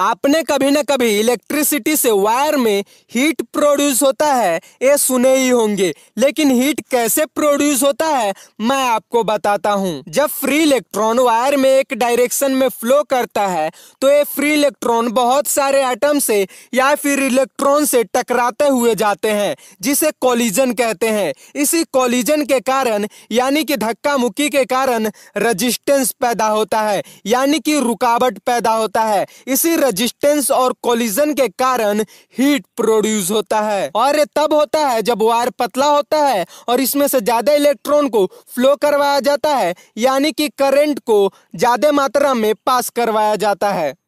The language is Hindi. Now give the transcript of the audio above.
आपने कभी ना कभी इलेक्ट्रिसिटी से वायर में हीट प्रोड्यूस होता है ये सुने ही होंगे लेकिन हीट कैसे प्रोड्यूस होता है मैं आपको बताता हूँ जब फ्री इलेक्ट्रॉन वायर में एक डायरेक्शन में फ्लो करता है तो ये फ्री इलेक्ट्रॉन बहुत सारे आइटम से या फिर इलेक्ट्रॉन से टकराते हुए जाते हैं जिसे कॉलिजन कहते हैं इसी कॉलिजन के कारण यानी कि धक्का मुक्की के कारण रजिस्टेंस पैदा होता है यानी कि रुकावट पैदा होता है इसी रेजिस्टेंस और कोलिजन के कारण हीट प्रोड्यूस होता है और ये तब होता है जब वायर पतला होता है और इसमें से ज्यादा इलेक्ट्रॉन को फ्लो करवाया जाता है यानी कि करंट को ज्यादा मात्रा में पास करवाया जाता है